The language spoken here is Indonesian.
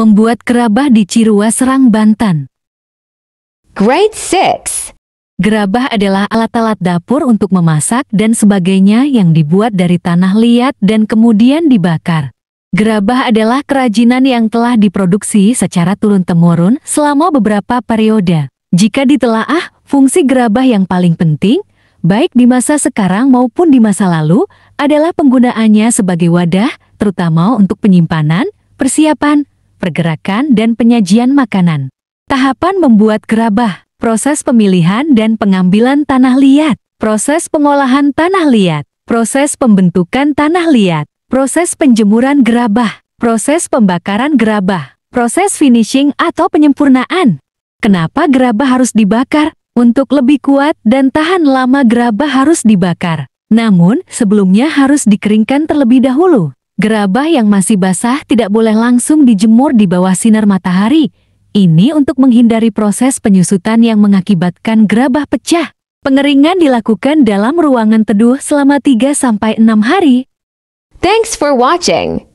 membuat gerabah di Cirua serang Banten. Grade 6 Gerabah adalah alat-alat dapur untuk memasak dan sebagainya yang dibuat dari tanah liat dan kemudian dibakar. Gerabah adalah kerajinan yang telah diproduksi secara turun-temurun selama beberapa periode. Jika ditelaah, fungsi gerabah yang paling penting, baik di masa sekarang maupun di masa lalu, adalah penggunaannya sebagai wadah, terutama untuk penyimpanan, persiapan, pergerakan dan penyajian makanan. Tahapan membuat gerabah, proses pemilihan dan pengambilan tanah liat, proses pengolahan tanah liat, proses pembentukan tanah liat, proses penjemuran gerabah, proses pembakaran gerabah, proses finishing atau penyempurnaan. Kenapa gerabah harus dibakar? Untuk lebih kuat dan tahan lama gerabah harus dibakar. Namun, sebelumnya harus dikeringkan terlebih dahulu. Gerabah yang masih basah tidak boleh langsung dijemur di bawah sinar matahari. Ini untuk menghindari proses penyusutan yang mengakibatkan gerabah pecah. Pengeringan dilakukan dalam ruangan teduh selama 3-6 hari. Thanks for watching.